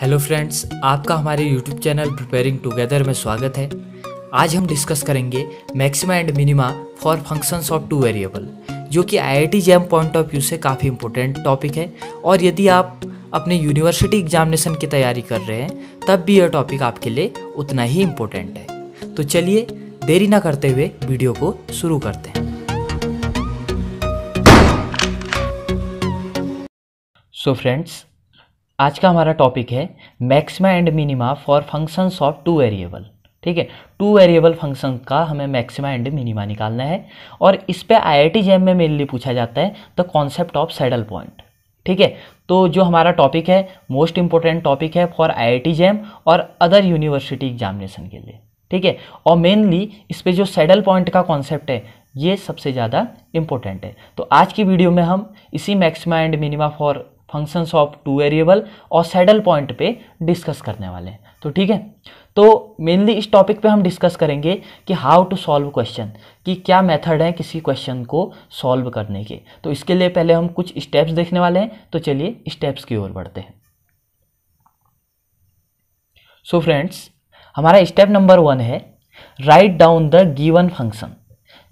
hello friends आपका हमारे YouTube channel preparing together में स्वागत है आज हम डिस्कस करेंगे maxima and minima for functions of two variable जो कि IIT JAM point of view से काफ़ी इंपॉर्टेंट टॉपिक है और यदि आप अपने यूनिवर्सिटी एग्जामिनेशन की तैयारी कर रहे हैं तब भी यह टॉपिक आपके लिए उतना ही इम्पोर्टेंट है तो चलिए देरी ना करते हुए वीडियो को शुरू करते हैं सो so फ्रेंड्स आज का हमारा टॉपिक है maxima and minima for functions of two variable ठीक है टू वेरिएबल फंक्शन का हमें मैक्सिमा एंड मिनिमा निकालना है और इस पर आई आई टी जैम में मेनली पूछा जाता है the concept of saddle point ठीक है तो जो हमारा टॉपिक है मोस्ट इंपॉर्टेंट टॉपिक है for I I T JAM और अदर यूनिवर्सिटी एग्जामिनेशन के लिए ठीक है और मेनली इस पर जो सैडल पॉइंट का कॉन्सेप्ट है ये सबसे ज़्यादा इम्पोर्टेंट है तो आज की वीडियो में हम इसी maxima and minima for functions of two variable और सैडल पॉइंट पे डिस्कस करने वाले हैं तो ठीक है तो मेनली इस टॉपिक पे हम डिस्कस करेंगे कि हाउ टू सॉल्व क्वेश्चन कि क्या मेथड है किसी क्वेश्चन को सॉल्व करने के तो इसके लिए पहले हम कुछ स्टेप्स देखने वाले हैं तो चलिए स्टेप्स की ओर बढ़ते हैं सो so फ्रेंड्स हमारा स्टेप नंबर वन है write down the given function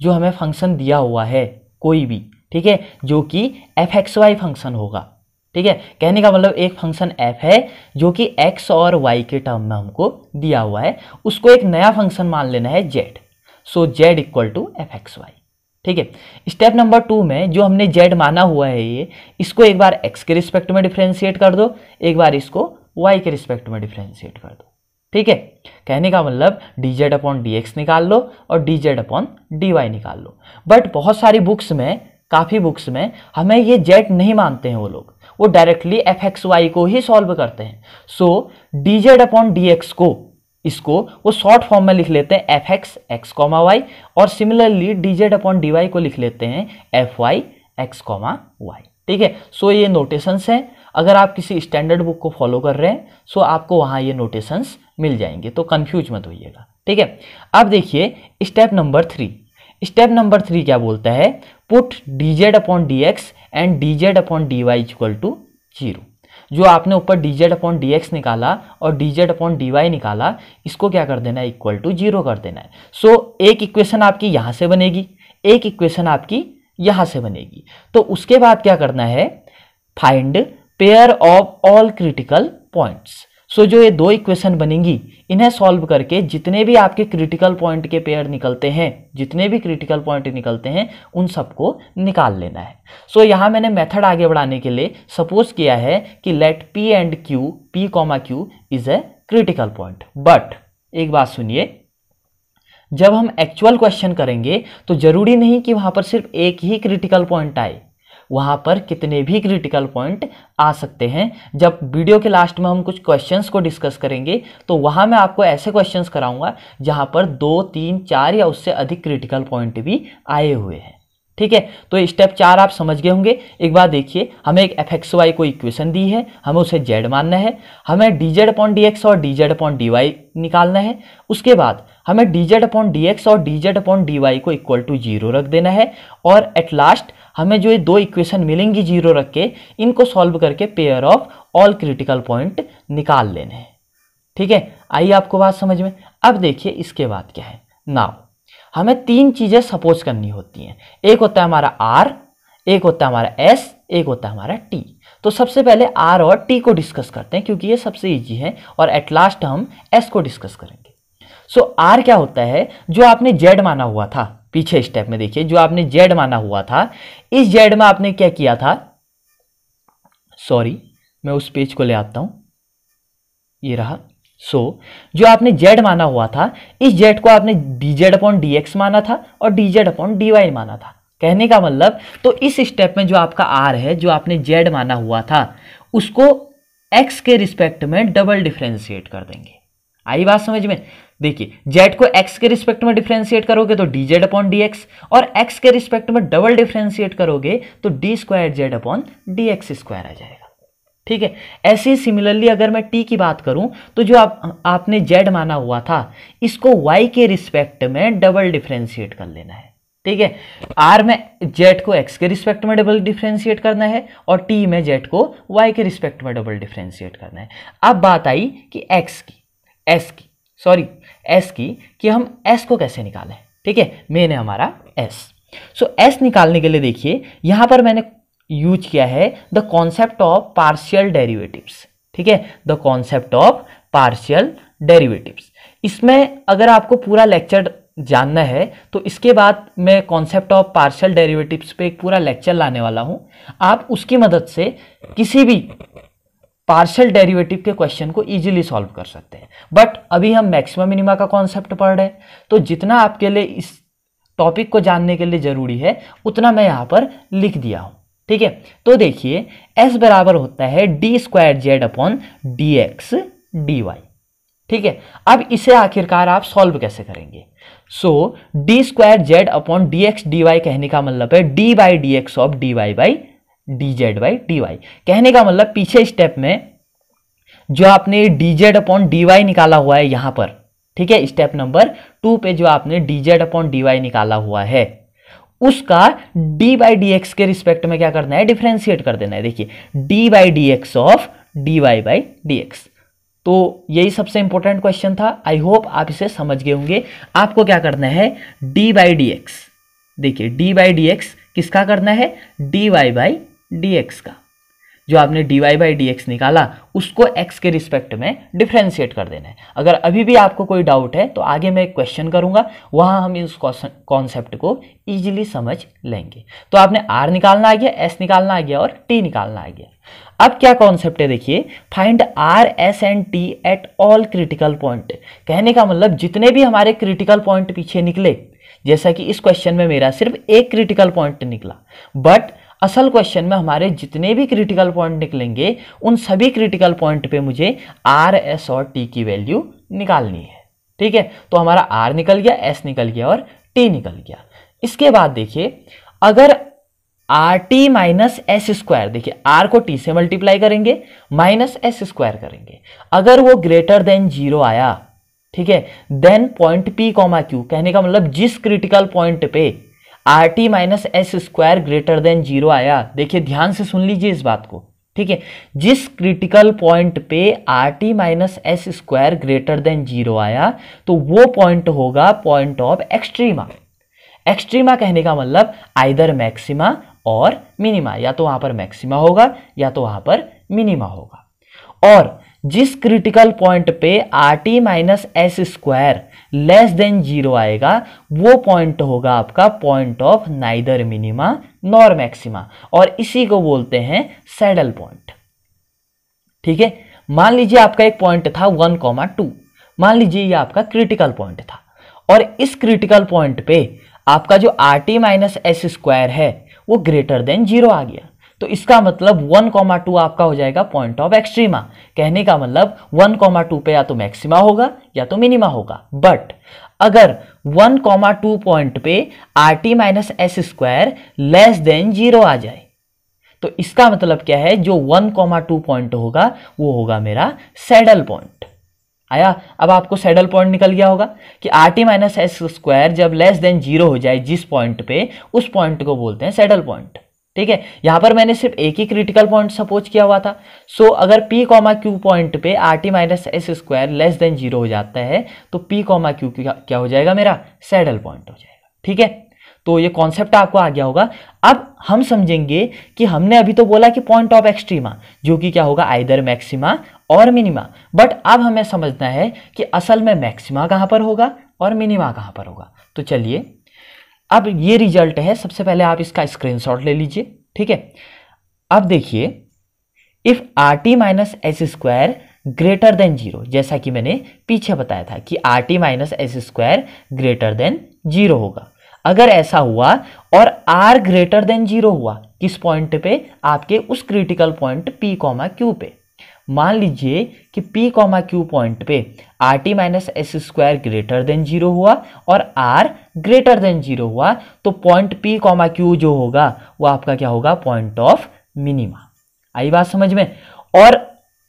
जो हमें फंक्शन दिया हुआ है कोई भी ठीक है जो कि एफ एक्स वाई फंक्शन होगा ठीक है कहने का मतलब एक फंक्शन एफ है जो कि एक्स और वाई के टर्म में हमको दिया हुआ है उसको एक नया फंक्शन मान लेना है Z so Z equal to F X Y ठीक है स्टेप नंबर टू में जो हमने जेड माना हुआ है ये इसको एक बार एक्स के रिस्पेक्ट में डिफ्रेंशिएट कर दो एक बार इसको वाई के रिस्पेक्ट में डिफ्रेंशिएट कर दो ठीक है कहने का मतलब D Z upon D X निकाल लो और D Z upon D Y निकाल लो बट बहुत सारी बुक्स में काफ़ी बुक्स में हमें ये जेड नहीं मानते हैं वो लोग वो डायरेक्टली एफ एक्स वाई को ही सॉल्व करते हैं so D Z upon D X को इसको वो शॉर्ट फॉर्म में लिख लेते हैं F X X comma Y और similarly D Z upon D Y को लिख लेते हैं F Y X comma Y ठीक है सो ये नोटेशंस हैं अगर आप किसी स्टैंडर्ड बुक को फॉलो कर रहे हैं सो आपको वहाँ ये नोटेशंस मिल जाएंगे तो कन्फ्यूज मत होइएगा ठीक है अब देखिए step number three step number three क्या बोलता है put Z upon D X and D Z upon D Y equal to zero जो आपने ऊपर जेड अपॉन डी एक्स निकाला और जेड अपॉन डी वाई निकाला इसको क्या कर देना है इक्वल टू जीरो कर देना है सो so, एक इक्वेशन आपकी यहाँ से बनेगी एक इक्वेशन आपकी यहाँ से बनेगी तो उसके बाद क्या करना है find pair of all critical points so जो ये दो इक्वेशन बनेंगी इन्हें सॉल्व करके जितने भी आपके क्रिटिकल पॉइंट के पेयर निकलते हैं जितने भी क्रिटिकल पॉइंट निकलते हैं उन सबको निकाल लेना है सो so, यहाँ मैंने मेथड आगे बढ़ाने के लिए सपोज किया है कि let P and Q P comma Q is a critical point but एक बात सुनिए जब हम एक्चुअल क्वेश्चन करेंगे तो जरूरी नहीं कि वहाँ पर सिर्फ एक ही क्रिटिकल पॉइंट आए वहाँ पर कितने भी क्रिटिकल पॉइंट आ सकते हैं जब वीडियो के लास्ट में हम कुछ क्वेश्चंस को डिस्कस करेंगे तो वहाँ मैं आपको ऐसे क्वेश्चंस कराऊंगा जहाँ पर दो तीन चार या उससे अधिक क्रिटिकल पॉइंट भी आए हुए हैं ठीक है तो स्टेप चार आप समझ गए होंगे एक बार देखिए हमें एक एफ एक्स वाई को इक्वेशन दी है हमें उसे जेड मानना है हमें D Z upon D X और D Z upon D Y निकालना है उसके बाद हमें D Z upon D X और D Z upon D Y को इक्वल टू जीरो रख देना है और एट लास्ट हमें जो ये दो इक्वेशन मिलेंगी जीरो रख के इनको सॉल्व करके pair of all critical point निकाल लेने हैं ठीक है आइए आपको बात समझ में अब देखिए इसके बाद क्या है नाव हमें तीन चीज़ें सपोज करनी होती हैं एक होता है हमारा आर एक होता है हमारा एस एक होता है हमारा टी तो सबसे पहले आर और टी को डिस्कस करते हैं क्योंकि ये सबसे ईजी है और एट लास्ट हम एस को डिस्कस करेंगे सो so, आर क्या होता है जो आपने जेड माना हुआ था पीछे स्टेप में देखिए जो आपने जेड माना हुआ था इस जेड में आपने क्या किया था सॉरी मैं उस पेज को ले आता हूं ये रहा सो so, जो आपने जेड माना हुआ था इस जेड को आपने D Z upon D X माना था और D Z upon D Y माना था कहने का मतलब तो इस स्टेप में जो आपका आर है जो आपने जेड माना हुआ था उसको एक्स के रिस्पेक्ट में डबल डिफ्रेंशिएट कर देंगे आई बात समझ में देखिए जेड को एक्स के रिस्पेक्ट में डिफ्रेंशिएट करोगे तो D Z upon D X और एक्स के रिस्पेक्ट में डबल डिफ्रेंशिएट करोगे तो D square Z upon D x square आ जाएगा ठीक है ऐसे ही सिमिलरली अगर मैं टी की बात करूं तो जो आप आपने जेड माना हुआ था इसको वाई के रिस्पेक्ट में डबल डिफ्रेंशिएट कर लेना है ठीक है आर में जेड को एक्स के रिस्पेक्ट में डबल डिफ्रेंशिएट करना है और टी में जेड को वाई के रिस्पेक्ट में डबल डिफ्रेंशिएट करना है अब बात आई कि एक्स की एस की सॉरी एस की कि हम एस को कैसे निकालें ठीक है मेन है हमारा एस सो एस निकालने के लिए देखिए यहाँ पर मैंने यूज किया है the concept of partial derivatives ठीक है the concept of partial derivatives इसमें अगर आपको पूरा लेक्चर जानना है तो इसके बाद मैं कॉन्सेप्ट ऑफ पार्शियल डेरिवेटिव्स पे एक पूरा लेक्चर लाने वाला हूँ आप उसकी मदद से किसी भी पार्शियल डेरिवेटिव के क्वेश्चन को इजीली सॉल्व कर सकते हैं बट अभी हम मैक्सिमम मिनिमा का कॉन्सेप्ट पढ़ रहे हैं तो जितना आपके लिए इस टॉपिक को जानने के लिए ज़रूरी है उतना मैं यहाँ पर लिख दिया हूँ ठीक है तो देखिए एस बराबर होता है D square Z upon D x D Y ठीक है अब इसे आखिरकार आप सॉल्व कैसे करेंगे so D square Z upon D x D Y कहने का मतलब है D by D x of D Y by D Z by D Y कहने का मतलब पीछे स्टेप में जो आपने D Z upon D Y निकाला हुआ है यहां पर ठीक है स्टेप नंबर टू पे जो आपने D Z upon D Y निकाला हुआ है उसका डी बाई डी एक्स के रिस्पेक्ट में क्या करना है डिफ्रेंशिएट कर देना है देखिए D by D x of D Y by D X तो यही सबसे इंपॉर्टेंट क्वेश्चन था आई होप आप इसे समझ गए होंगे आपको क्या करना है डी बाई डी एक्स देखिए डी बाई डी एक्स किसका करना है डी वाई बाई dx का जो आपने D Y by D X निकाला उसको एक्स के रिस्पेक्ट में डिफ्रेंशिएट कर देना है अगर अभी भी आपको कोई डाउट है तो आगे मैं एक क्वेश्चन करूंगा वहां हम इस कॉन्सेप्ट को इजीली समझ लेंगे तो आपने आर निकालना आ गया एस निकालना आ गया और टी निकालना आ गया अब क्या कॉन्सेप्ट है देखिए find R S and T at all critical point कहने का मतलब जितने भी हमारे क्रिटिकल पॉइंट पीछे निकले जैसा कि इस क्वेश्चन में मेरा सिर्फ एक क्रिटिकल पॉइंट निकला बट असल क्वेश्चन में हमारे जितने भी क्रिटिकल पॉइंट निकलेंगे उन सभी क्रिटिकल पॉइंट पे मुझे आर एस और टी की वैल्यू निकालनी है ठीक है तो हमारा आर निकल गया एस निकल गया और टी निकल गया इसके बाद देखिए अगर R T minus S square देखिए आर को टी से मल्टीप्लाई करेंगे माइनस एस स्क्वायर करेंगे अगर वो ग्रेटर देन जीरो आया ठीक है then point P comma Q कहने का मतलब जिस क्रिटिकल पॉइंट पे R T minus S square greater than zero आया देखिए ध्यान से सुन लीजिए इस बात को ठीक है जिस क्रिटिकल पॉइंट पे R T minus S square greater than zero आया तो वो पॉइंट होगा पॉइंट ऑफ एक्सट्रीमा एक्सट्रीमा कहने का मतलब आइदर मैक्सिमा और मिनिमा या तो वहां पर मैक्सिमा होगा या तो वहां पर मिनिमा होगा और जिस क्रिटिकल पॉइंट पे R T minus S square less than zero आएगा वो पॉइंट होगा आपका point of neither minima nor maxima और इसी को बोलते हैं सैडल पॉइंट ठीक है मान लीजिए आपका एक पॉइंट था वन कॉमा टू मान लीजिए ये आपका क्रिटिकल पॉइंट था और इस क्रिटिकल पॉइंट पे आपका जो R T minus S square है वो ग्रेटर देन जीरो आ गया तो इसका मतलब वन कॉमा टू आपका हो जाएगा पॉइंट ऑफ एक्सट्रीमा कहने का मतलब वन कॉमा टू पे या तो मैक्सिमा होगा या तो मिनिमा होगा बट अगर वन कॉमा टू पॉइंट पे R T minus S square less than zero आ जाए तो इसका मतलब क्या है जो वन कॉमा टू पॉइंट होगा वो होगा मेरा सैडल पॉइंट आया अब आपको सैडल पॉइंट निकल गया होगा कि R T minus S square जब लेस देन जीरो हो जाए जिस पॉइंट पे उस पॉइंट को बोलते हैं सैडल पॉइंट ठीक है यहाँ पर मैंने सिर्फ एक ही क्रिटिकल पॉइंट सपोज किया हुआ था सो so, अगर पी कॉमा क्यू पॉइंट पे R T minus S square less than zero हो जाता है तो पी कॉमा क्यू क्या हो जाएगा मेरा सैडल पॉइंट हो जाएगा ठीक है तो ये कॉन्सेप्ट आपको आ गया होगा अब हम समझेंगे कि हमने अभी तो बोला कि पॉइंट ऑफ एक्सट्रीमा जो कि क्या होगा आइदर मैक्सिमा और मिनिमा बट अब हमें समझना है कि असल में मैक्सिमा कहाँ पर होगा और मिनिमा कहाँ पर होगा तो चलिए अब ये रिजल्ट है सबसे पहले आप इसका स्क्रीनशॉट ले लीजिए ठीक है अब देखिए if R T minus S square greater than zero जैसा कि मैंने पीछे बताया था कि R T minus S square greater than zero होगा अगर ऐसा हुआ और आर ग्रेटर देन जीरो हुआ किस पॉइंट पे आपके उस critical point P comma Q पे मान लीजिए कि पी कॉमा क्यू पॉइंट पे R T minus S square greater than zero हुआ और आर ग्रेटर देन जीरो हुआ तो पॉइंट पी कॉमा क्यू जो होगा वो आपका क्या होगा पॉइंट ऑफ मिनिमा आई बात समझ में और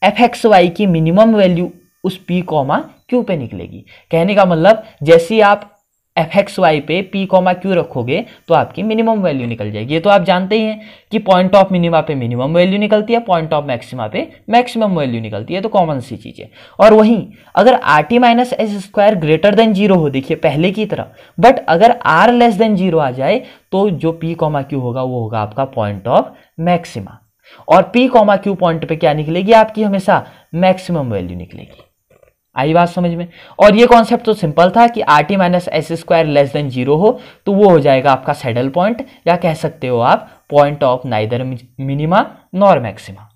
एफ एक्स वाई की मिनिमम वैल्यू उस पी कॉमा क्यू पे निकलेगी कहने का मतलब जैसे आप एफ एक्स वाई पे पी कॉमा क्यू रखोगे तो आपकी मिनिमम वैल्यू निकल जाएगी ये तो आप जानते ही हैं कि पॉइंट ऑफ मिनिमा पे मिनिमम वैल्यू निकलती है पॉइंट ऑफ मैक्सिमा पे मैक्सिमम वैल्यू निकलती है तो कॉमन सी चीज़ है और वहीं अगर R T minus S square greater than zero हो देखिए पहले की तरह बट अगर आर लेस देन जीरो आ जाए तो जो पी कॉमा क्यू होगा वो होगा आपका पॉइंट ऑफ मैक्सिमा और पी कॉमा क्यू पॉइंट पर क्या निकलेगी आपकी हमेशा मैक्सिमम वैल्यू निकलेगी आई बात समझ में और ये कॉन्सेप्ट तो सिंपल था कि R T minus S square less than zero हो तो वो हो जाएगा आपका सेडल पॉइंट या कह सकते हो आप point of neither minima nor maxima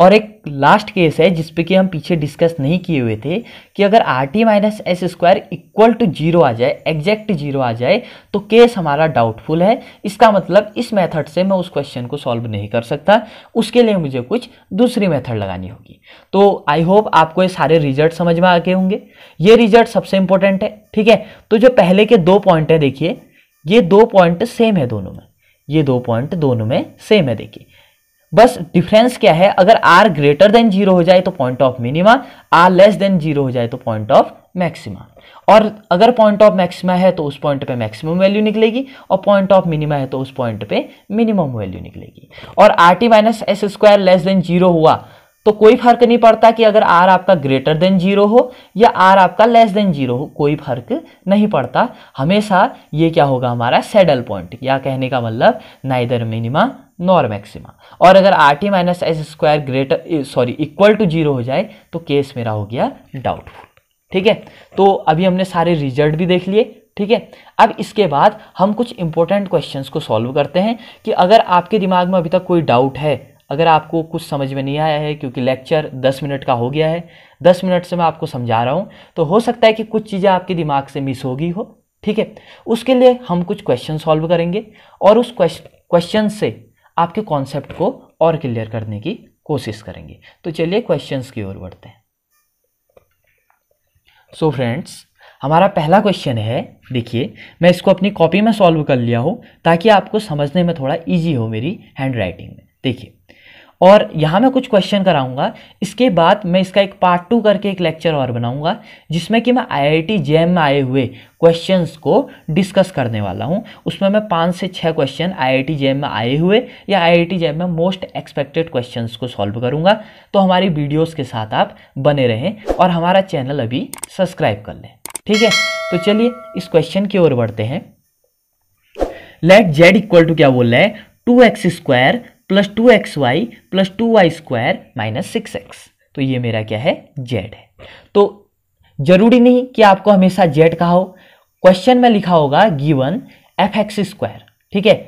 और एक लास्ट केस है जिसपे कि हम पीछे डिस्कस नहीं किए हुए थे कि अगर R T minus S square equal to zero आ जाए एग्जैक्ट जीरो आ जाए तो केस हमारा डाउटफुल है इसका मतलब इस मेथड से मैं उस क्वेश्चन को सॉल्व नहीं कर सकता उसके लिए मुझे कुछ दूसरी मेथड लगानी होगी तो आई होप आपको ये सारे रिजल्ट समझ में आके होंगे ये रिजल्ट सबसे इंपॉर्टेंट है ठीक है तो जो पहले के दो पॉइंट है देखिए ये दो पॉइंट सेम है दोनों में ये दो पॉइंट दोनों में सेम है देखिए बस डिफरेंस क्या है अगर आर ग्रेटर देन जीरो हो जाए तो point of minima R less than zero हो जाए तो पॉइंट ऑफ मैक्सिमा और अगर पॉइंट ऑफ मैक्सिमा है तो उस पॉइंट पे मैक्सिमम वैल्यू निकलेगी और पॉइंट ऑफ मिनिमा है तो उस पॉइंट पे मिनिमम वैल्यू निकलेगी और R T minus S square less than zero हुआ तो कोई फर्क नहीं पड़ता कि अगर आर आपका ग्रेटर देन जीरो हो या आर आपका लेस देन जीरो हो कोई फर्क नहीं पड़ता हमेशा ये क्या होगा हमारा सैडल पॉइंट या कहने का मतलब नाइदर मिनिमा नॉर मैक्सिमा और अगर R T minus S square greater sorry equal to zero हो जाए तो केस मेरा हो गया डाउटफुल ठीक है तो अभी हमने सारे रिजल्ट भी देख लिए ठीक है अब इसके बाद हम कुछ इंपॉर्टेंट क्वेश्चंस को सॉल्व करते हैं कि अगर आपके दिमाग में अभी तक कोई डाउट है अगर आपको कुछ समझ में नहीं आया है क्योंकि लेक्चर 10 मिनट का हो गया है 10 मिनट से मैं आपको समझा रहा हूँ तो हो सकता है कि कुछ चीज़ें आपके दिमाग से मिस होगी हो ठीक है उसके लिए हम कुछ क्वेश्चन सॉल्व करेंगे और उस क्वेश्चन से आपके कॉन्सेप्ट को और क्लियर करने की कोशिश करेंगे तो चलिए क्वेश्चंस की ओर बढ़ते हैं सो so फ्रेंड्स हमारा पहला क्वेश्चन है देखिए मैं इसको अपनी कॉपी में सॉल्व कर लिया हूँ ताकि आपको समझने में थोड़ा ईजी हो मेरी हैंड राइटिंग में देखिए और यहाँ मैं कुछ क्वेश्चन कराऊंगा इसके बाद मैं इसका एक पार्ट टू करके एक लेक्चर और बनाऊंगा जिसमें कि मैं आई आई जेएम में आए हुए क्वेश्चंस को डिस्कस करने वाला हूँ उसमें मैं पाँच से छः क्वेश्चन आई आई जेएम में आए हुए या आई आई जेएम में मोस्ट एक्सपेक्टेड क्वेश्चन को सॉल्व करूँगा तो हमारी वीडियोज़ के साथ आप बने रहें और हमारा चैनल अभी सब्सक्राइब कर लें ठीक है तो चलिए इस क्वेश्चन की ओर बढ़ते हैं लेट जेड इक्वल टू क्या बोल रहे हैं two X square plus two X Y plus two Y square minus six X तो ये मेरा क्या है जेड है तो जरूरी नहीं कि आपको हमेशा जेड कहा हो क्वेश्चन में लिखा होगा गिवन एफ एक्स स्क्वायर ठीक है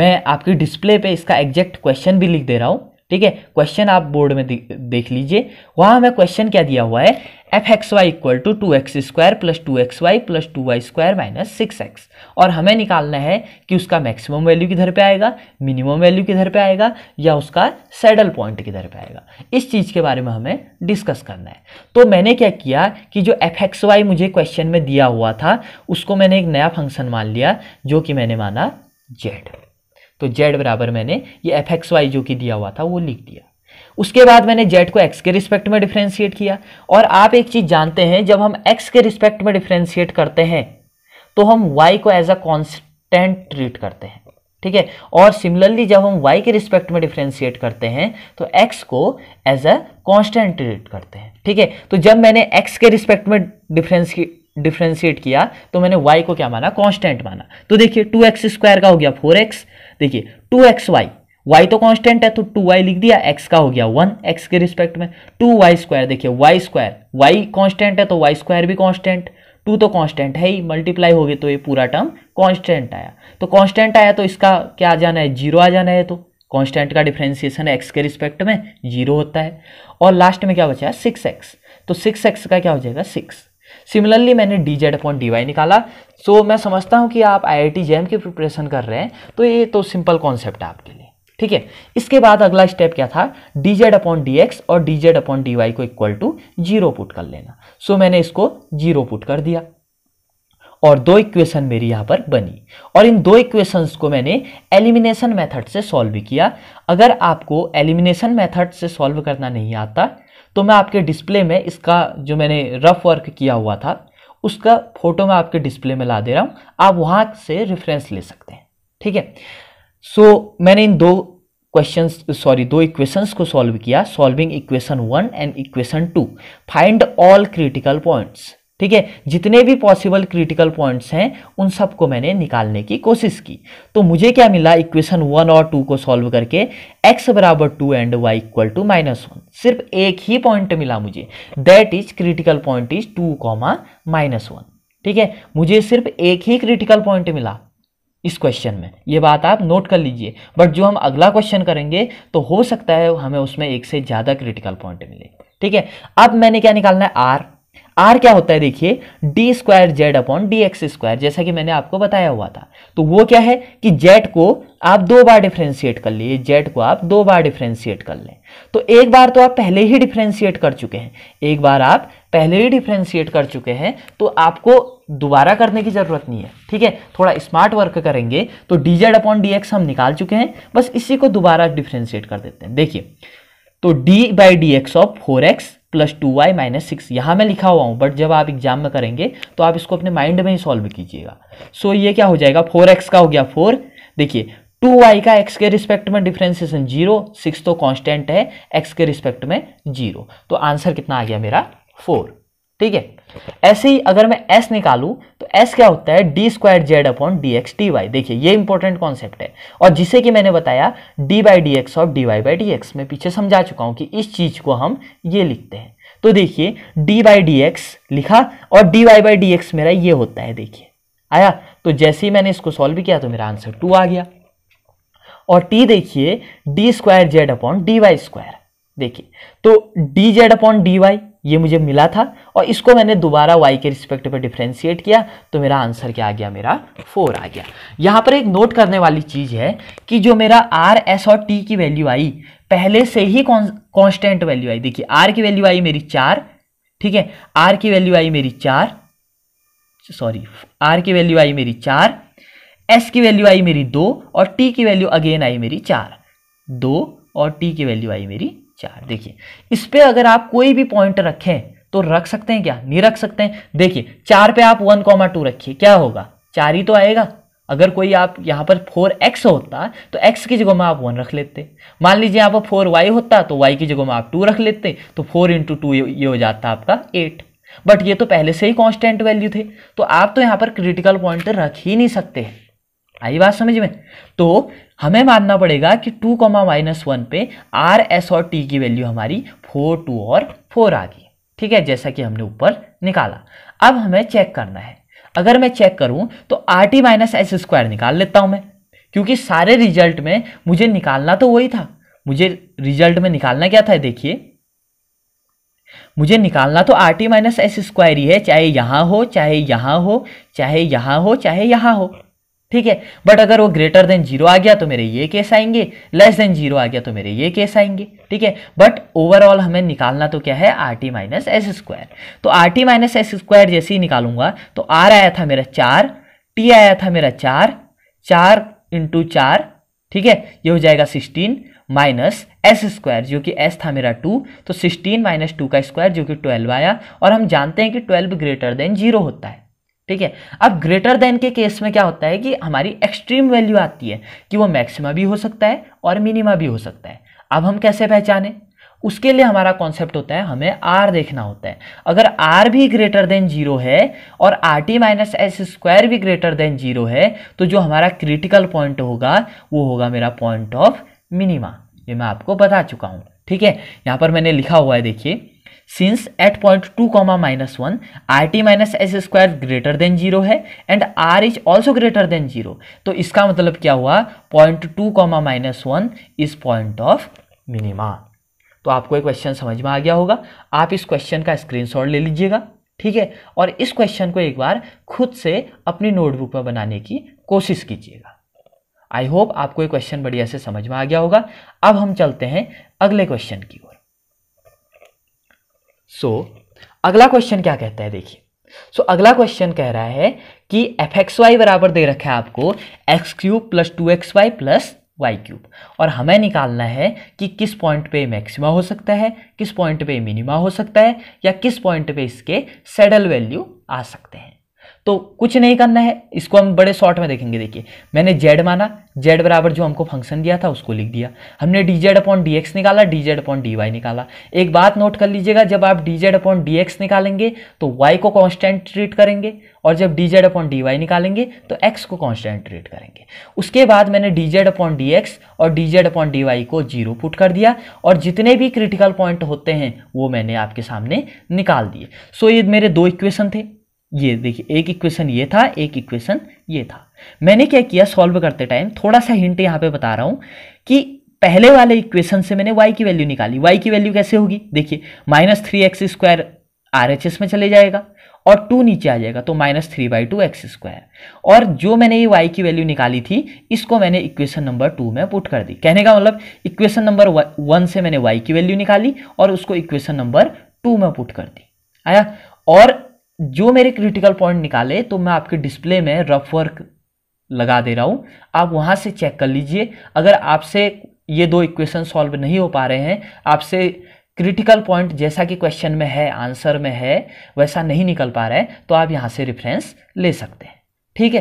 मैं आपके डिस्प्ले पे इसका एग्जैक्ट क्वेश्चन भी लिख दे रहा हूँ ठीक है क्वेश्चन आप बोर्ड में देख लीजिए वहाँ हमें क्वेश्चन क्या दिया हुआ है F X Y equal to two X square plus two X Y plus two Y square minus six X और हमें निकालना है कि उसका मैक्सिमम वैल्यू किधर पे आएगा मिनिमम वैल्यू किधर पे आएगा या उसका सैडल पॉइंट किधर पे आएगा इस चीज़ के बारे में हमें डिस्कस करना है तो मैंने क्या किया कि जो एफ एक्स वाई मुझे क्वेश्चन में दिया हुआ था उसको मैंने एक नया फंक्शन मान लिया जो कि मैंने माना जेड तो जेड बराबर मैंने ये एफ एक्स वाई जो कि दिया हुआ था वो लिख दिया उसके बाद मैंने जेड को एक्स के रिस्पेक्ट में डिफ्रेंशिएट किया और आप एक चीज़ जानते हैं जब हम एक्स के रिस्पेक्ट में डिफ्रेंशिएट करते हैं तो हम वाई को एज अ कॉन्स्टेंट ट्रीट करते हैं ठीक है और सिमिलरली जब हम वाई के रिस्पेक्ट में डिफ्रेंशिएट करते हैं तो एक्स को एज अ कॉन्स्टेंट ट्रीट करते हैं ठीक है तो जब मैंने एक्स के रिस्पेक्ट में डिफ्रेंशिएट डिफ्रेंशिएट किया तो मैंने y को क्या माना कांस्टेंट माना तो देखिए टू एक्स स्क्वायर का हो गया फोर एक्स देखिए टू एक्स वाई वाई तो कांस्टेंट है तो टू वाई लिख दिया एक्स का हो गया वन एक्स के रिस्पेक्ट में टू वाई स्क्वायर देखिए वाई स्क्वायर वाई कॉन्स्टेंट है तो वाई स्क्वायर भी कॉन्स्टेंट टू तो कॉन्स्टेंट है ही मल्टीप्लाई हो गई तो ये पूरा टर्म कॉन्स्टेंट आया तो कॉन्स्टेंट आया तो इसका क्या आ जाना है जीरो आ जाना है तो कॉन्स्टेंट का डिफ्रेंसिएशन एक्स के रिस्पेक्ट में जीरो होता है और लास्ट में क्या बचा है सिक्स एक्स तो सिक्स एक्स का क्या हो जाएगा सिक्स सिमिलरली मैंने D Z upon D Y निकाला सो so, मैं समझता हूँ कि आप आई आई टी जैम की प्रिपरेशन कर रहे हैं तो ये तो सिंपल कॉन्सेप्ट है आपके लिए ठीक है इसके बाद अगला स्टेप क्या था D Z upon D X और D Z upon D Y को इक्वल टू जीरो पुट कर लेना सो so, मैंने इसको जीरो पुट कर दिया और दो इक्वेशन मेरी यहाँ पर बनी और इन दो इक्वेशंस को मैंने एलिमिनेशन मेथड से सॉल्व भी किया अगर आपको एलिमिनेशन मेथड से सॉल्व करना नहीं आता तो मैं आपके डिस्प्ले में इसका जो मैंने रफ वर्क किया हुआ था उसका फोटो मैं आपके डिस्प्ले में ला दे रहा हूँ आप वहाँ से रेफरेंस ले सकते हैं ठीक है सो so, मैंने इन दो क्वेश्चन सॉरी दो इक्वेशंस को सॉल्व किया solving equation one and equation two find all critical points ठीक है जितने भी पॉसिबल क्रिटिकल पॉइंट्स हैं उन सबको मैंने निकालने की कोशिश की तो मुझे क्या मिला इक्वेशन वन और टू को सॉल्व करके x बराबर two and y equal to minus one सिर्फ एक ही पॉइंट मिला मुझे that is critical point is two comma minus one ठीक है मुझे सिर्फ एक ही क्रिटिकल पॉइंट मिला इस क्वेश्चन में ये बात आप नोट कर लीजिए बट जो हम अगला क्वेश्चन करेंगे तो हो सकता है हमें उसमें एक से ज़्यादा क्रिटिकल पॉइंट मिले ठीक है अब मैंने क्या निकालना है आर आर क्या होता है देखिए D square Z upon D x square जैसा कि मैंने आपको बताया हुआ था तो वो क्या है कि जेड को आप दो बार डिफ्रेंशिएट कर लिए जेड को आप दो बार डिफ्रेंशिएट कर लें तो एक बार तो आप पहले ही डिफ्रेंशिएट कर चुके हैं एक बार आप पहले ही डिफ्रेंशिएट कर चुके हैं तो आपको दोबारा करने की ज़रूरत नहीं है ठीक है थोड़ा स्मार्ट वर्क करेंगे तो D Z upon D X हम निकाल चुके हैं बस इसी को दोबारा डिफ्रेंशिएट कर देते हैं देखिए तो D by D x of four X plus two Y minus six यहाँ मैं लिखा हुआ हूँ बट जब आप एग्जाम में करेंगे तो आप इसको अपने माइंड में ही सॉल्व कीजिएगा सो so, ये क्या हो जाएगा फोर एक्स का हो गया फोर देखिए टू वाई का एक्स के रिस्पेक्ट में डिफ्रेंसिएशन जीरो सिक्स तो कांस्टेंट है एक्स के रिस्पेक्ट में जीरो तो आंसर कितना आ गया मेरा फोर ठीक है ऐसे ही अगर मैं एस निकालूं तो एस क्या होता है D square Z upon D x D Y देखिए ये इंपॉर्टेंट कॉन्सेप्ट है और जिसे कि मैंने बताया डी बाई डी एक्स और D Y by D X मैं पीछे समझा चुका हूं कि इस चीज को हम ये लिखते हैं तो देखिए डी बाई डी एक्स लिखा और D Y by D X मेरा ये होता है देखिए आया तो जैसे ही मैंने इसको सॉल्व किया तो मेरा आंसर टू आ गया और टी देखिए D square Z upon D Y square देखिए तो D Z upon D Y ये मुझे मिला था और इसको मैंने दोबारा वाई के रिस्पेक्ट पर डिफ्रेंशिएट किया तो मेरा आंसर क्या आ गया मेरा फोर आ गया यहाँ पर एक नोट करने वाली चीज़ है कि जो मेरा आर एस और टी की वैल्यू आई पहले से ही कॉन्स्टेंट वैल्यू आई देखिए आर की वैल्यू आई मेरी चार ठीक है आर की वैल्यू आई मेरी चार सॉरी आर की वैल्यू आई मेरी चार एस की वैल्यू आई मेरी दो और टी की वैल्यू अगेन आई मेरी चार दो और टी की वैल्यू आई मेरी चार देखिए इस पर अगर आप कोई भी पॉइंट रखें तो रख सकते हैं क्या नहीं रख सकते हैं देखिए चार पे आप वन कॉमा टू रखिए क्या होगा चार ही तो आएगा अगर कोई आप यहाँ पर फोर एक्स होता तो एक्स की जगह में आप वन रख लेते मान लीजिए यहाँ पर फोर वाई होता तो वाई की जगह में आप टू रख लेते तो फोर इंटू टू ये हो जाता आपका एट बट ये तो पहले से ही कॉन्स्टेंट वैल्यू थे तो आप तो यहाँ पर क्रिटिकल पॉइंट रख ही नहीं सकते हैं आई बात समझ में तो हमें मानना पड़ेगा कि टू कॉमा माइनस वन पे आर एस और टी की वैल्यू हमारी फोर टू और फोर आ गई ठीक है जैसा कि हमने ऊपर निकाला अब हमें चेक करना है अगर मैं चेक करूं तो R T minus S square निकाल लेता हूं मैं क्योंकि सारे रिजल्ट में मुझे निकालना तो वही था मुझे रिजल्ट में निकालना क्या था देखिए मुझे निकालना तो R T minus S square ही है चाहे यहां हो चाहे यहां हो चाहे यहां हो चाहे यहां हो ठीक है बट अगर वो ग्रेटर देन जीरो आ गया तो मेरे ये केस आएंगे लेस देन जीरो आ गया तो मेरे ये केस आएंगे ठीक है बट ओवरऑल हमें निकालना तो क्या है R T minus S square तो R T minus S square जैसे ही निकालूंगा तो आर आया था मेरा चार टी आया था मेरा चार चार इंटू चार ठीक है ये हो जाएगा सिक्सटीन माइनस एस स्क्वायर जो कि एस था मेरा टू तो सिक्सटीन माइनस टू का स्क्वायर जो कि ट्वेल्व आया और हम जानते हैं कि ट्वेल्व ग्रेटर देन जीरो होता है ठीक है अब ग्रेटर देन के केस में क्या होता है कि हमारी एक्सट्रीम वैल्यू आती है कि वो मैक्सिमा भी हो सकता है और मिनिमा भी हो सकता है अब हम कैसे पहचाने उसके लिए हमारा कॉन्सेप्ट होता है हमें आर देखना होता है अगर आर भी ग्रेटर देन जीरो है और R T minus S square भी ग्रेटर देन जीरो है तो जो हमारा क्रिटिकल पॉइंट होगा वो होगा मेरा पॉइंट ऑफ मिनिमा ये मैं आपको बता चुका हूँ ठीक है यहाँ पर मैंने लिखा हुआ है देखिए since at point two comma minus one R T minus S square greater than zero है and R is also greater than zero तो इसका मतलब क्या हुआ point two comma minus one is point of minima तो आपको एक question समझ में आ गया होगा आप इस क्वेश्चन का स्क्रीनशॉट ले लीजिएगा ठीक है और इस क्वेश्चन को एक बार खुद से अपनी नोटबुक में बनाने की कोशिश कीजिएगा आई होप आपको ये क्वेश्चन बढ़िया से समझ में आ गया होगा अब हम चलते हैं अगले क्वेश्चन की ओर सो so, अगला क्वेश्चन क्या कहता है देखिए सो so, अगला क्वेश्चन कह रहा है कि एफ एक्स वाई बराबर दे रखा है आपको X cube plus two X Y plus Y cube और हमें निकालना है कि किस पॉइंट पे मैक्सिमा हो सकता है किस पॉइंट पे मिनिमा हो सकता है या किस पॉइंट पे इसके सेडल वैल्यू आ सकते हैं तो कुछ नहीं करना है इसको हम बड़े शॉर्ट में देखेंगे देखिए मैंने जेड माना जेड बराबर जो हमको फंक्शन दिया था उसको लिख दिया हमने D Z upon D X निकाला D Z upon D Y निकाला एक बात नोट कर लीजिएगा जब आप D Z upon D X निकालेंगे तो वाई को कॉन्स्टेंट ट्रीट करेंगे और जब D Z upon D Y निकालेंगे तो एक्स को कॉन्स्टेंट ट्रीट करेंगे उसके बाद मैंने D Z upon D X और D Z upon D Y को जीरो पुट कर दिया और जितने भी क्रिटिकल पॉइंट होते हैं वो मैंने आपके सामने निकाल दिए सो ये मेरे दो इक्वेशन थे ये देखिए एक इक्वेशन ये था एक इक्वेशन ये था मैंने क्या किया सॉल्व करते टाइम थोड़ा सा हिंट यहाँ पे बता रहा हूँ कि पहले वाले इक्वेशन से मैंने y की वैल्यू निकाली y की वैल्यू कैसे होगी देखिए minus three x square R H S में चले जाएगा और टू नीचे आ जाएगा तो minus three by two X square और जो मैंने ये वाई की वैल्यू निकाली थी इसको मैंने इक्वेशन नंबर टू में पुट कर दी कहने का मतलब इक्वेशन नंबर वन से मैंने वाई की वैल्यू निकाली और उसको इक्वेशन नंबर टू में पुट कर दी आया और जो मेरे क्रिटिकल पॉइंट निकाले तो मैं आपके डिस्प्ले में रफ वर्क लगा दे रहा हूँ आप वहाँ से चेक कर लीजिए अगर आपसे ये दो इक्वेशन सॉल्व नहीं हो पा रहे हैं आपसे क्रिटिकल पॉइंट जैसा कि क्वेश्चन में है आंसर में है वैसा नहीं निकल पा रहा है तो आप यहाँ से रेफरेंस ले सकते हैं ठीक है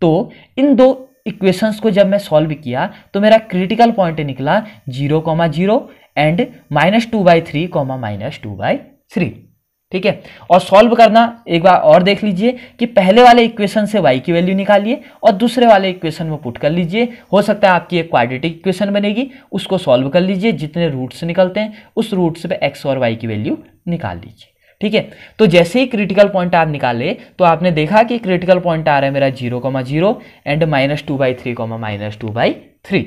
तो इन दो इक्वेशंस को जब मैं सॉल्व किया तो मेरा क्रिटिकल पॉइंट निकला zero comma zero and minus two by three comma minus two by three ठीक है और सॉल्व करना एक बार और देख लीजिए कि पहले वाले इक्वेशन से y की वैल्यू निकालिए और दूसरे वाले इक्वेशन में पुट कर लीजिए हो सकता है आपकी एक क्वाड्रेटिक इक्वेशन बनेगी उसको सॉल्व कर लीजिए जितने रूट्स निकलते हैं उस रूट्स पे x और y की वैल्यू निकाल लीजिए ठीक है तो जैसे ही क्रिटिकल पॉइंट आप निकाले तो आपने देखा कि क्रिटिकल पॉइंट आ रहा है मेरा zero comma zero and minus two by three comma minus two by three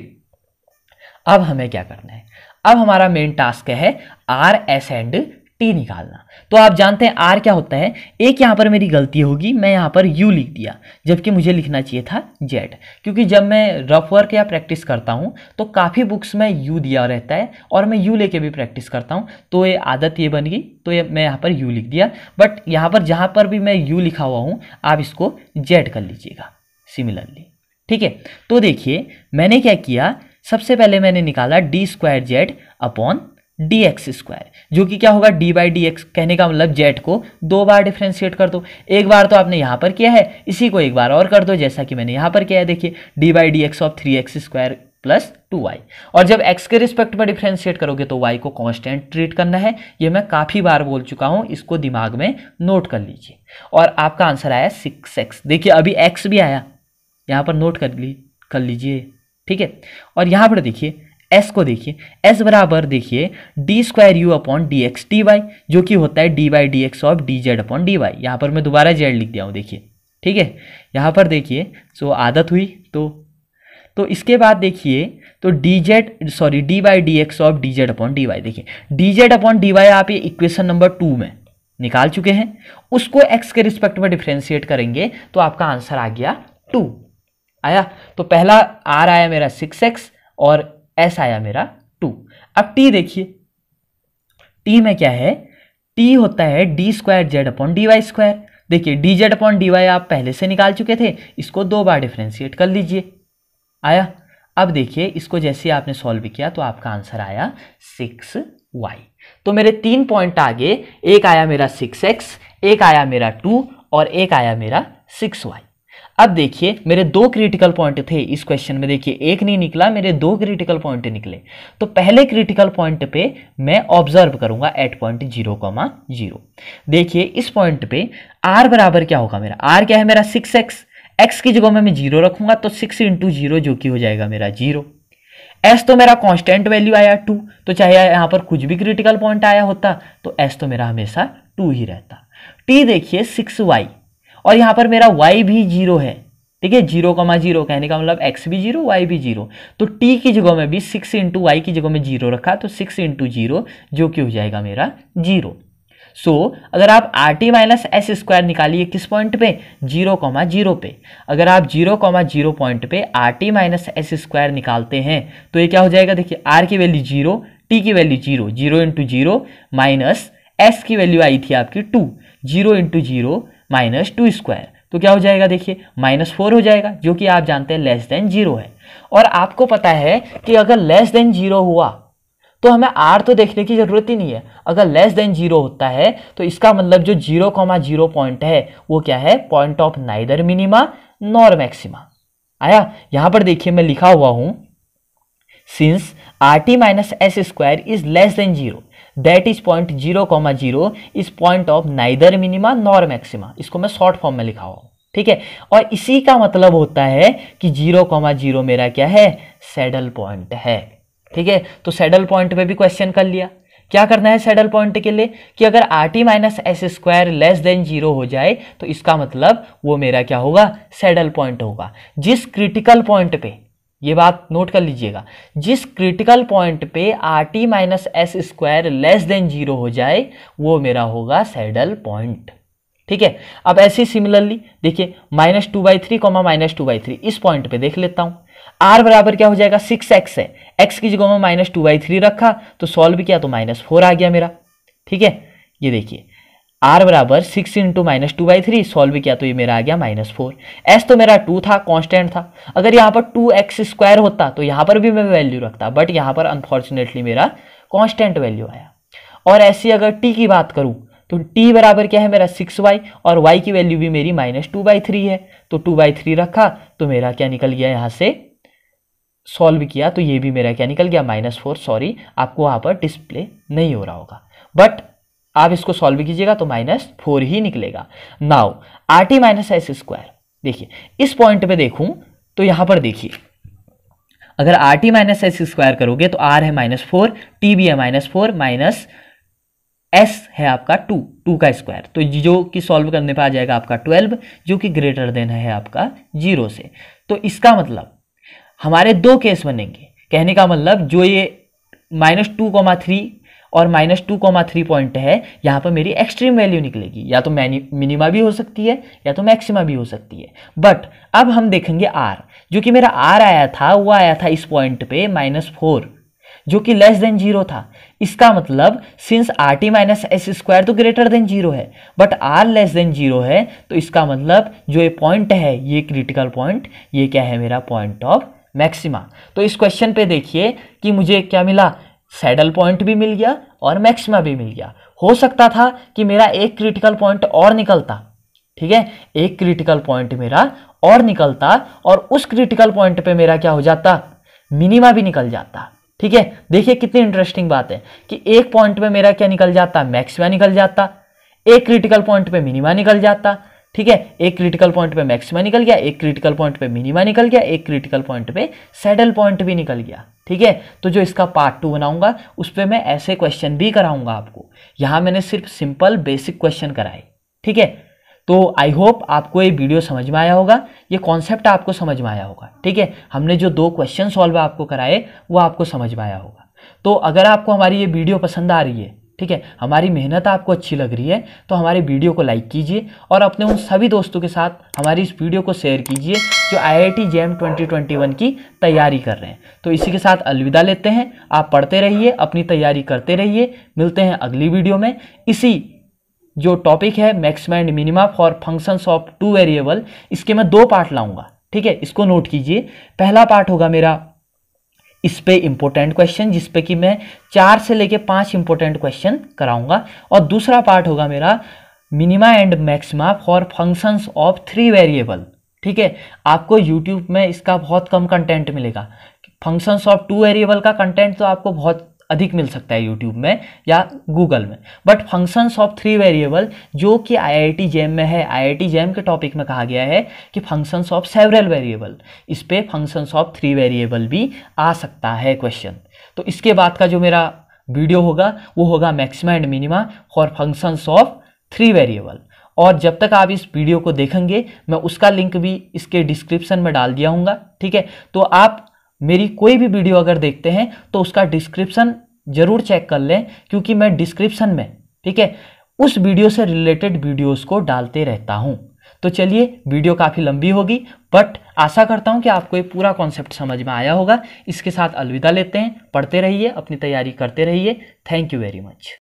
अब हमें क्या करना है अब हमारा मेन टास्क है आर एस एंड टी निकालना तो आप जानते हैं आर क्या होता है एक यहाँ पर मेरी गलती होगी मैं यहाँ पर यू लिख दिया जबकि मुझे लिखना चाहिए था जेड क्योंकि जब मैं रफ वर्क या प्रैक्टिस करता हूँ तो काफ़ी बुक्स में यू दिया रहता है और मैं यू लेके भी प्रैक्टिस करता हूँ तो ये आदत ये बन गई तो ये मैं यहाँ पर यू लिख दिया बट यहाँ पर जहाँ पर भी मैं यू लिखा हुआ हूँ आप इसको जेड कर लीजिएगा सिमिलरली ठीक है तो देखिए मैंने क्या किया सबसे पहले मैंने निकाला d square Z upon D x square जो कि क्या होगा डी बाई डी एक्स कहने का मतलब जेड को दो बार डिफ्रेंशिएट कर दो एक बार तो आपने यहाँ पर किया है इसी को एक बार और कर दो जैसा कि मैंने यहाँ पर किया है देखिए D by D x of three x square plus two y और जब एक्स के रिस्पेक्ट में डिफ्रेंशिएट करोगे तो वाई को कॉन्स्टेंट ट्रीट करना है ये मैं काफ़ी बार बोल चुका हूँ इसको दिमाग में नोट कर लीजिए और आपका आंसर आया सिक्स एक्स देखिए अभी एक्स भी आया यहाँ पर नोट कर ली कर लीजिए ठीक है और यहाँ पर देखिए एस को देखिए एस बराबर देखिए D square u upon D x D y जो कि होता है d y d x of d Z upon D y यहाँ पर मैं दोबारा जेड लिख दिया हूँ देखिए ठीक है यहाँ पर देखिए सो आदत हुई तो तो इसके बाद देखिए तो D z sorry d y d x of d Z upon D Y देखिए d Z upon D y आप ये इक्वेशन नंबर टू में निकाल चुके हैं उसको एक्स के रिस्पेक्ट में डिफ्रेंशिएट करेंगे तो आपका आंसर आ गया टू आया तो पहला आ रहा है मेरा सिक्स एक्स और एस आया मेरा टू अब टी देखिए टी में क्या है टी होता है D square Z upon D Y square देखिए d Z upon D y आप पहले से निकाल चुके थे इसको दो बार डिफ्रेंशिएट कर लीजिए आया अब देखिए इसको जैसे आपने सॉल्व किया तो आपका आंसर आया सिक्स वाई तो मेरे तीन पॉइंट आगे एक आया मेरा सिक्स एक्स एक आया मेरा टू और एक आया मेरा सिक्स वाई अब देखिए मेरे दो क्रिटिकल पॉइंट थे इस क्वेश्चन में देखिए एक नहीं निकला मेरे दो क्रिटिकल पॉइंट निकले तो पहले क्रिटिकल पॉइंट पे मैं ऑब्जर्व करूंगा at point zero comma zero देखिए इस पॉइंट पे आर बराबर क्या होगा मेरा आर क्या है मेरा सिक्स एक्स एक्स की जगह में मैं जीरो रखूंगा तो सिक्स इंटू जीरो जो कि हो जाएगा मेरा जीरो एस तो मेरा कॉन्स्टेंट वैल्यू आया टू तो चाहे यहाँ पर कुछ भी क्रिटिकल पॉइंट आया होता तो एस तो मेरा हमेशा टू ही रहता टी देखिए सिक्स वाई और यहाँ पर मेरा y भी जीरो है ठीक है जीरो कमा जीरो कहने का मतलब एक्स भी जीरो वाई भी जीरो तो टी की जगह में भी सिक्स इंटू वाई की जगह में जीरो रखा तो सिक्स इंटू जीरो जो कि हो जाएगा मेरा जीरो सो so, अगर आप r T minus S square निकालिए किस पॉइंट पे जीरो कॉमा जीरो पे अगर आप जीरो कॉमा जीरो पॉइंट पे R T minus S square निकालते हैं तो ये क्या हो जाएगा देखिए आर की वैल्यू जीरो टी की value zero zero into zero minus s की वैल्यू आई थी आपकी two zero into zero minus two square तो क्या हो जाएगा देखिए माइनस फोर हो जाएगा जो कि आप जानते हैं लेस देन जीरो है और आपको पता है कि अगर लेस देन जीरो हुआ तो हमें आर तो देखने की ज़रूरत ही नहीं है अगर लेस देन जीरो होता है तो इसका मतलब जो जीरो कॉमा जीरो पॉइंट है वो क्या है point of neither minima nor maxima आया यहां पर देखिए मैं लिखा हुआ हूं since r T minus S square is less than zero that is point zero comma zero is point of neither minima nor maxima इसको मैं शॉर्ट फॉर्म में लिखा हुआ ठीक है और इसी का मतलब होता है कि जीरो कॉमा जीरो मेरा क्या है सैडल पॉइंट है ठीक है तो सैडल पॉइंट पे भी क्वेश्चन कर लिया क्या करना है सैडल पॉइंट के लिए कि अगर R T minus S square less than zero हो जाए तो इसका मतलब वो मेरा क्या होगा सैडल पॉइंट होगा जिस क्रिटिकल पॉइंट पे ये बात नोट कर लीजिएगा जिस क्रिटिकल पॉइंट पे R T minus S square less than zero हो जाए वो मेरा होगा सैडल पॉइंट ठीक है अब ऐसे ही सिमिलरली देखिए minus two by three comma minus two by three इस पॉइंट पे देख लेता हूं आर बराबर क्या हो जाएगा सिक्स एक्स है एक्स की जगह में माइनस टू बाई थ्री रखा तो सॉल्व किया तो माइनस फोर आ गया मेरा ठीक है ये देखिए आर बराबर six into minus two by three solve किया तो ये मेरा आ गया माइनस फोर एस तो मेरा टू था कांस्टेंट था अगर यहाँ पर टू एक्स स्क्वायर होता तो यहाँ पर भी मैं वैल्यू रखता बट यहाँ पर अनफॉर्चुनेटली मेरा कांस्टेंट वैल्यू आया और ऐसी अगर टी की बात करूँ तो टी बराबर क्या है मेरा सिक्स वाई और वाई की वैल्यू भी मेरी माइनस टू बाई थ्री है तो टू बाई थ्री रखा तो मेरा क्या निकल गया यहाँ से सॉल्व किया तो ये भी मेरा क्या निकल गया माइनस फोर सॉरी आपको वहाँ पर डिस्प्ले नहीं हो रहा होगा बट आप इसको सॉल्व कीजिएगा तो माइनस फोर ही निकलेगा now r T minus S square देखिए इस पॉइंट पे देखूं तो यहां पर देखिए अगर R T minus S square करोगे तो आर है माइनस फोर टी भी है माइनस फोर माइनस एस है आपका टू टू का स्क्वायर तो जो कि सॉल्व करने पर आ जाएगा आपका ट्वेल्व जो कि ग्रेटर देन है आपका जीरो से तो इसका मतलब हमारे दो केस बनेंगे कहने का मतलब जो ये माइनस टू कॉमा थ्री और minus two comma three point है यहाँ पर मेरी एक्सट्रीम वैल्यू निकलेगी या तो मिनिमा भी हो सकती है या तो मैक्सिमा भी हो सकती है बट अब हम देखेंगे आर जो कि मेरा आर आया था वो आया था इस पॉइंट पे माइनस फोर जो कि लेस देन जीरो था इसका मतलब since r T minus S square तो ग्रेटर देन जीरो है but r less than zero है तो इसका मतलब जो ये पॉइंट है ये क्रिटिकल पॉइंट ये क्या है मेरा पॉइंट ऑफ मैक्सिमा तो इस क्वेश्चन पे देखिए कि मुझे क्या मिला सैडल पॉइंट भी मिल गया और मैक्सिमा भी मिल गया हो सकता था कि मेरा एक क्रिटिकल पॉइंट और निकलता ठीक है एक क्रिटिकल पॉइंट मेरा और निकलता और उस क्रिटिकल पॉइंट पे मेरा क्या हो जाता मिनिमा भी निकल जाता ठीक है देखिए कितनी इंटरेस्टिंग बात है कि एक पॉइंट पे मेरा क्या निकल जाता मैक्सिमा निकल जाता एक क्रिटिकल पॉइंट पे मिनिमा निकल जाता ठीक है एक क्रिटिकल पॉइंट पे मैक्सिमा निकल गया एक क्रिटिकल पॉइंट पे मिनिमा निकल गया एक क्रिटिकल पॉइंट पे सैडल पॉइंट भी निकल गया ठीक है तो जो इसका पार्ट टू बनाऊंगा उस पर मैं ऐसे क्वेश्चन भी कराऊंगा आपको यहाँ मैंने सिर्फ सिंपल बेसिक क्वेश्चन कराए ठीक है तो आई होप आपको ये वीडियो समझ में आया होगा ये कॉन्सेप्ट आपको समझ में आया होगा ठीक है हमने जो दो क्वेश्चन सॉल्व आपको कराए वो आपको समझ में आया होगा तो अगर आपको हमारी ये वीडियो पसंद आ रही है ठीक है हमारी मेहनत आपको अच्छी लग रही है तो हमारे वीडियो को लाइक कीजिए और अपने उन सभी दोस्तों के साथ हमारी इस वीडियो को शेयर कीजिए जो I I T JAM twenty की तैयारी कर रहे हैं तो इसी के साथ अलविदा लेते हैं आप पढ़ते रहिए अपनी तैयारी करते रहिए मिलते हैं अगली वीडियो में इसी जो टॉपिक है maxima and minima for functions of two variable इसके मैं दो पार्ट लाऊंगा ठीक है इसको नोट कीजिए पहला पार्ट होगा मेरा इस पे इम्पोर्टेंट क्वेश्चन जिस पे कि मैं चार से लेके पांच इंपॉर्टेंट क्वेश्चन कराऊंगा और दूसरा पार्ट होगा मेरा minima and maxima for functions of three variable ठीक है आपको यूट्यूब में इसका बहुत कम कंटेंट मिलेगा फंक्शंस ऑफ टू वेरिएबल का कंटेंट तो आपको बहुत अधिक मिल सकता है यूट्यूब में या गूगल में but functions of three variable जो कि आई टी जैम में है आई टी जैम के टॉपिक में कहा गया है कि फंक्शंस ऑफ सेवरल वेरिएबल इस पर फंक्शंस ऑफ थ्री वेरिएबल भी आ सकता है क्वेश्चन तो इसके बाद का जो मेरा वीडियो होगा वो होगा maxima and minima for functions of three variable और जब तक आप इस वीडियो को देखेंगे मैं उसका लिंक भी इसके डिस्क्रिप्शन में डाल दिया हूँगा ठीक है तो आप मेरी कोई भी वीडियो अगर देखते हैं तो उसका डिस्क्रिप्शन ज़रूर चेक कर लें क्योंकि मैं डिस्क्रिप्शन में ठीक है उस वीडियो से रिलेटेड वीडियोस को डालते रहता हूँ तो चलिए वीडियो काफ़ी लंबी होगी बट आशा करता हूँ कि आपको ये पूरा कॉन्सेप्ट समझ में आया होगा इसके साथ अलविदा लेते हैं पढ़ते रहिए अपनी तैयारी करते रहिए थैंक यू वेरी मच